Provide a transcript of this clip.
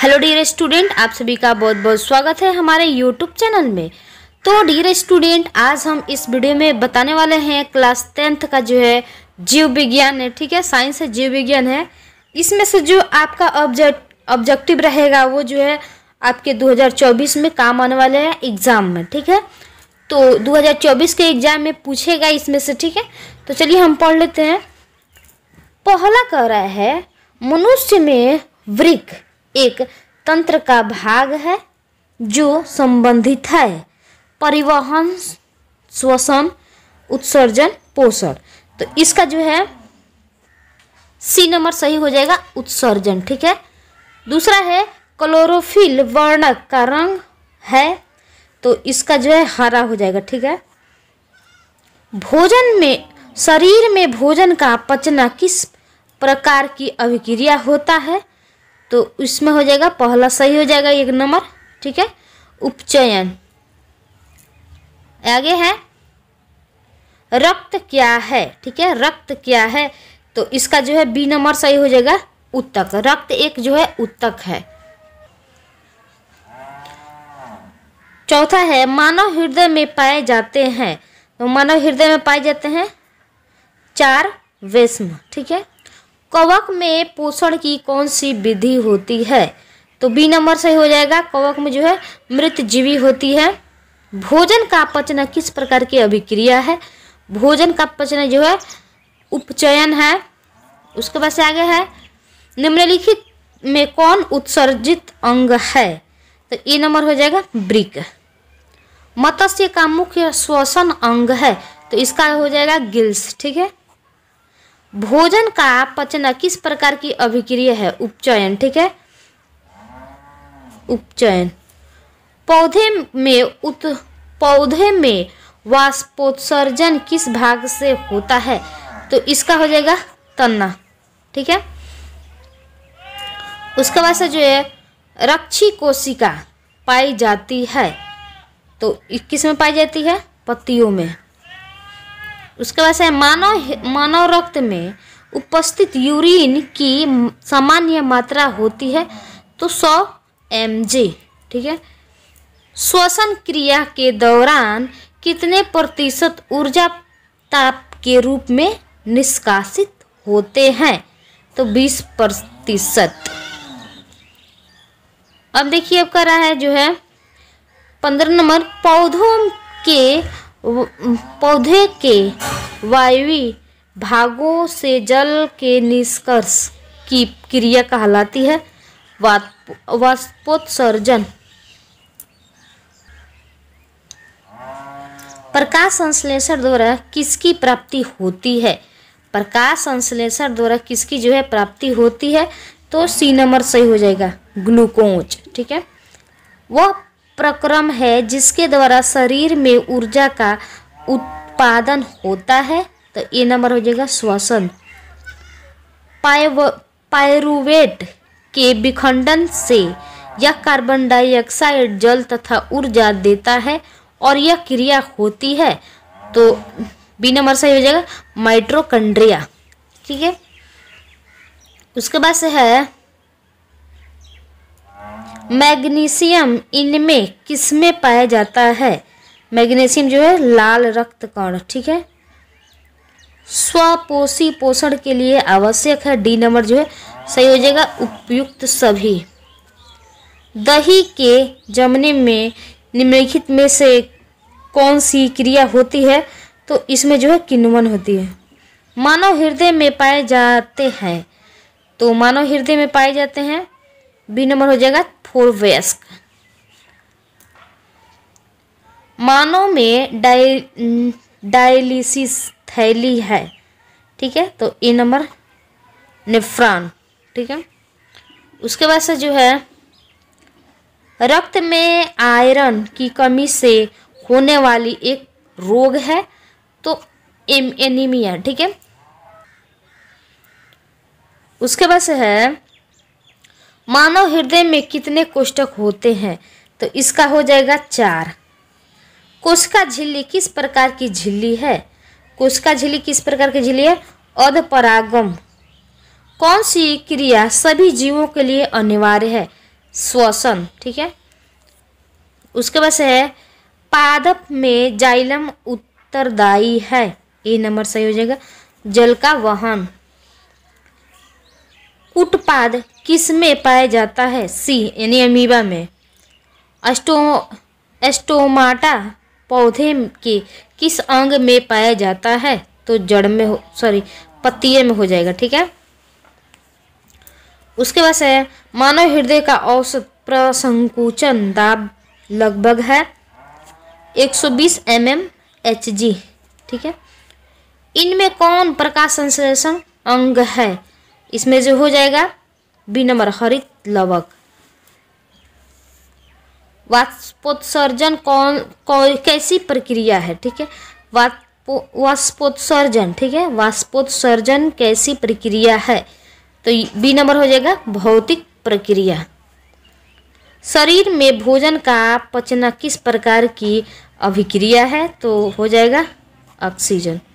hello dear student आप सभी का बहुत बहुत स्वागत है हमारे यूट्यूब चैनल में तो डियर स्टूडेंट आज हम इस वीडियो में बताने वाले हैं क्लास टेंथ का जो है जीव विज्ञान है ठीक है साइंस है जीव विज्ञान है इसमें से जो आपका ऑब्जेक्ट ऑब्जेक्टिव रहेगा वो जो है आपके 2024 में काम आने वाले हैं एग्ज़ाम में ठीक है तो दो के एग्ज़ाम में पूछेगा इसमें से ठीक है तो चलिए हम पढ़ लेते हैं पहला कह रहा है मनुष्य में वृक्ष एक तंत्र का भाग है जो संबंधित है परिवहन श्वसन उत्सर्जन पोषण तो इसका जो है सी नंबर सही हो जाएगा उत्सर्जन ठीक है दूसरा है क्लोरोफिल वर्णक का रंग है तो इसका जो है हरा हो जाएगा ठीक है भोजन में शरीर में भोजन का पचना किस प्रकार की अभिक्रिया होता है तो इसमें हो जाएगा पहला सही हो जाएगा एक नंबर ठीक है उपचयन आगे है रक्त क्या है ठीक है रक्त क्या है तो इसका जो है बी नंबर सही हो जाएगा उत्तक रक्त एक जो है उत्तक है चौथा है मानव हृदय में पाए जाते हैं तो मानव हृदय में पाए जाते हैं चार वेस्म ठीक है कवक में पोषण की कौन सी विधि होती है तो बी नंबर सही हो जाएगा कवक में जो है मृत जीवी होती है भोजन का पचना किस प्रकार की अभिक्रिया है भोजन का पचना जो है उपचयन है उसके बाद से आगे है निम्नलिखित में कौन उत्सर्जित अंग है तो ए नंबर हो जाएगा ब्रिक मत्स्य का मुख्य श्वसन अंग है तो इसका हो जाएगा गिल्स ठीक है भोजन का पचना किस प्रकार की अभिक्रिया है उपचयन ठीक है उपचयन पौधे में उत पौधे में वाष्पोत्सर्जन किस भाग से होता है तो इसका हो जाएगा तन्ना ठीक है उसके बाद से जो है रक्षी कोशिका पाई जाती है तो किस में पाई जाती है पत्तियों में उसके बाद है मानव मानव रक्त में उपस्थित यूरिन की सामान्य मात्रा होती है तो 100 एम ठीक है श्वसन क्रिया के दौरान कितने प्रतिशत ऊर्जा ताप के रूप में निष्कासित होते हैं तो 20 प्रतिशत अब देखिए अब कर रहा है जो है पंद्रह नंबर पौधों के पौधे के वायवी भागों से जल के निष्कर्ष की क्रिया कहलाती है वाष्पोत्सर्जन प्रकाश संश्लेषण द्वारा किसकी प्राप्ति होती है प्रकाश संश्लेषण द्वारा किसकी जो है प्राप्ति होती है तो सी नंबर सही हो जाएगा ग्लूकोज ठीक है वह प्रक्रम है जिसके द्वारा शरीर में ऊर्जा का उत्पादन होता है तो ये नंबर हो जाएगा श्वसन पायरुवेट के विखंडन से यह कार्बन डाइऑक्साइड जल तथा ऊर्जा देता है और यह क्रिया होती है तो बी नंबर सही हो जाएगा माइट्रोकंड्रिया ठीक है उसके बाद से है मैग्नीशियम इनमें किसमें पाया जाता है मैग्नीशियम जो है लाल रक्त कण ठीक है स्वपोषी पोषण के लिए आवश्यक है डी नंबर जो है सही हो जाएगा उपयुक्त सभी दही के जमने में निम्नलिखित में से कौन सी क्रिया होती है तो इसमें जो है किन्वन होती है मानव हृदय में पाए जाते हैं तो मानव हृदय में पाए जाते हैं बी नंबर हो जाएगा वयस्क मानव में डायलिसिस थैली है ठीक है तो ए नंबर निफ्रान ठीक है उसके बाद से जो है रक्त में आयरन की कमी से होने वाली एक रोग है तो एम एनीमिया ठीक है उसके बाद से है मानव हृदय में कितने कोष्टक होते हैं तो इसका हो जाएगा चार कोशिका झिल्ली किस प्रकार की झिल्ली है कोशिका झिल्ली किस प्रकार की झिल्ली है अध परागम कौन सी क्रिया सभी जीवों के लिए अनिवार्य है श्वसन ठीक है उसके बाद है पादप में जाइलम उत्तरदायी है ये नंबर सही हो जाएगा जल का वहन उत्पाद किस में पाया जाता है सी यानी अमीबा में अस्टो एस्टोमाटा पौधे के किस अंग में पाया जाता है तो जड़ में हो सॉरी पत्तिये में हो जाएगा ठीक है उसके बाद है मानव हृदय का औसत प्रसंकुचन दाब लगभग है 120 सौ बीस एम एम एच जी ठीक है इनमें कौन प्रकाश संश्लेषण अंग है इसमें जो हो जाएगा बी नंबर हरित लवक वाष्पोत्सर्जन कौन कौन कैसी प्रक्रिया है ठीक है वाष्पोत्सर्जन ठीक है वाष्पोत्सर्जन कैसी प्रक्रिया है तो बी नंबर हो जाएगा भौतिक प्रक्रिया शरीर में भोजन का पचना किस प्रकार की अभिक्रिया है तो हो जाएगा ऑक्सीजन